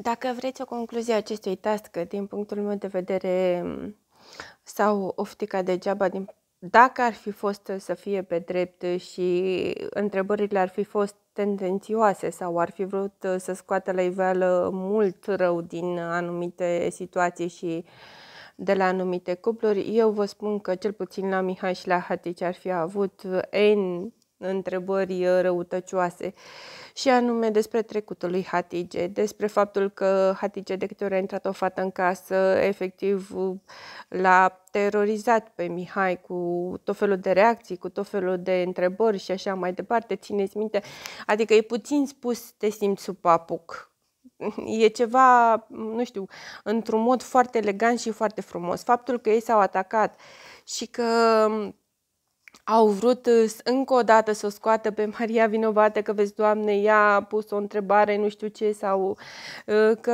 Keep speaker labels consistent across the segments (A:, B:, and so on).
A: Dacă vreți o concluzie a acestui task, din punctul meu de vedere, mm, sau oftica degeaba, din, dacă ar fi fost să fie pe drept și întrebările ar fi fost tendențioase sau ar fi vrut să scoată la iveală mult rău din anumite situații și de la anumite cupluri, eu vă spun că cel puțin la Mihai și la Hatice ar fi avut N întrebări uh, răutăcioase și anume despre trecutul lui Hatice, despre faptul că Hatice de câte ori a intrat o fată în casă, efectiv uh, l-a terorizat pe Mihai cu tot felul de reacții, cu tot felul de întrebări și așa mai departe. Țineți minte, adică e puțin spus te simți sub apuc. e ceva, nu știu, într-un mod foarte elegant și foarte frumos. Faptul că ei s-au atacat și că um, au vrut uh, încă o dată să o scoată pe Maria vinovată, că vezi, Doamne, ea a pus o întrebare, nu știu ce, sau uh, că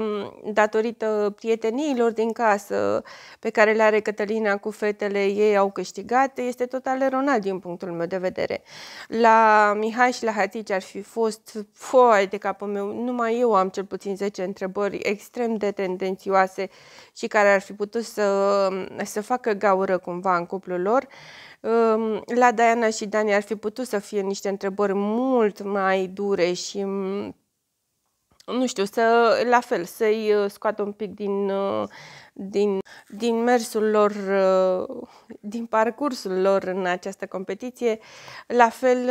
A: um, datorită prieteniilor din casă pe care le are Cătălina cu fetele, ei au câștigat, este total eronat din punctul meu de vedere. La Mihai și la Hatice ar fi fost, foai de capul meu, numai eu am cel puțin 10 întrebări extrem de tendențioase și care ar fi putut să, să facă gaură cumva în cuplul lor. La Diana și Dani ar fi putut să fie niște întrebări mult mai dure și nu știu, să, la fel, să-i uh, scoată un pic din, uh, din, din mersul lor, uh, din parcursul lor în această competiție. La fel,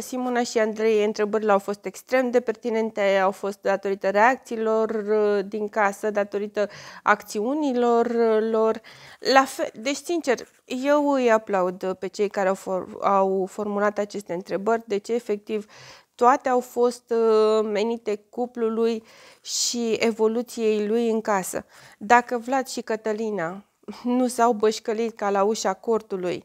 A: Simona și Andrei, întrebările au fost extrem de pertinente, au fost datorită reacțiilor din casă, datorită acțiunilor lor. La fel, deci, sincer, eu îi aplaud pe cei care au, for, au formulat aceste întrebări, deci, efectiv, toate au fost uh, menite cuplului și evoluției lui în casă. Dacă Vlad și Cătălina nu s-au bășcălit ca la ușa cortului,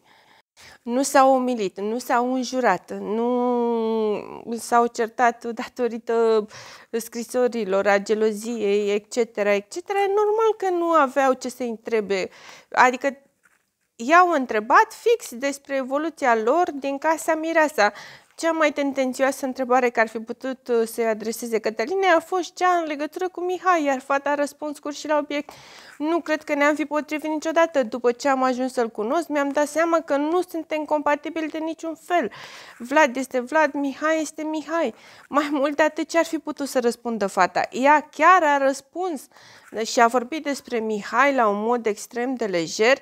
A: nu s-au umilit, nu s-au înjurat, nu s-au certat datorită scrisorilor, a geloziei, etc., etc., normal că nu aveau ce să întrebe. Adică i-au întrebat fix despre evoluția lor din casa Mireasa. Cea mai tendențioasă întrebare care ar fi putut uh, să-i adreseze Cătăline a fost cea în legătură cu Mihai, iar fata a răspuns scurt și la obiect. Nu cred că ne-am fi potrivit niciodată. După ce am ajuns să-l cunosc, mi-am dat seama că nu suntem compatibili de niciun fel. Vlad este Vlad, Mihai este Mihai. Mai mult de atât ce ar fi putut să răspundă fata. Ea chiar a răspuns și a vorbit despre Mihai la un mod extrem de lejer,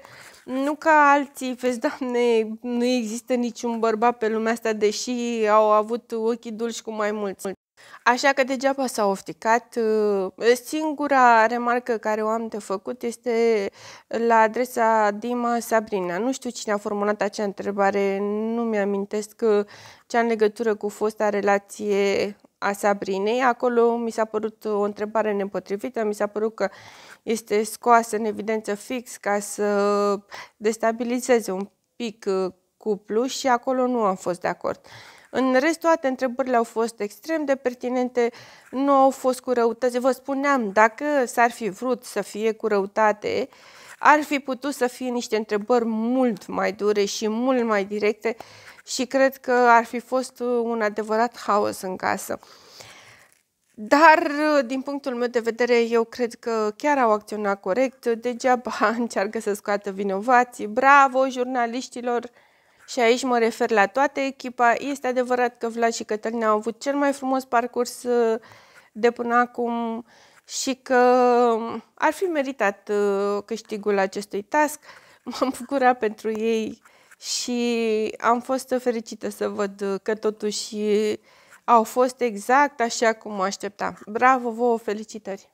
A: nu ca alții, vezi, doamne, nu există niciun bărbat pe lumea asta, deși au avut ochii dulci cu mai mulți. Așa că degeaba s-a ofticat. Uh, singura remarcă care o am de făcut este la adresa Dima Sabrina. Nu știu cine a formulat acea întrebare, nu mi-amintesc uh, cea în legătură cu fosta relație a Sabrinei. Acolo mi s-a părut o întrebare nepotrivită, mi s-a părut că este scoasă în evidență fix ca să destabilizeze un pic uh, cuplu și acolo nu am fost de acord. În rest, toate întrebările au fost extrem de pertinente, nu au fost cu răutăți. Vă spuneam, dacă s-ar fi vrut să fie cu răutate, ar fi putut să fie niște întrebări mult mai dure și mult mai directe și cred că ar fi fost un adevărat haos în casă. Dar, din punctul meu de vedere, eu cred că chiar au acționat corect, degeaba încearcă să scoată vinovații. Bravo jurnaliștilor! Și aici mă refer la toată echipa. Este adevărat că Vlad și Cătălina au avut cel mai frumos parcurs uh, de până acum și că um, ar fi meritat uh, câștigul acestui task. M-am bucurat pentru ei și am fost fericită să văd că totuși au fost exact așa cum mă așteptam. Bravo vouă, felicitări!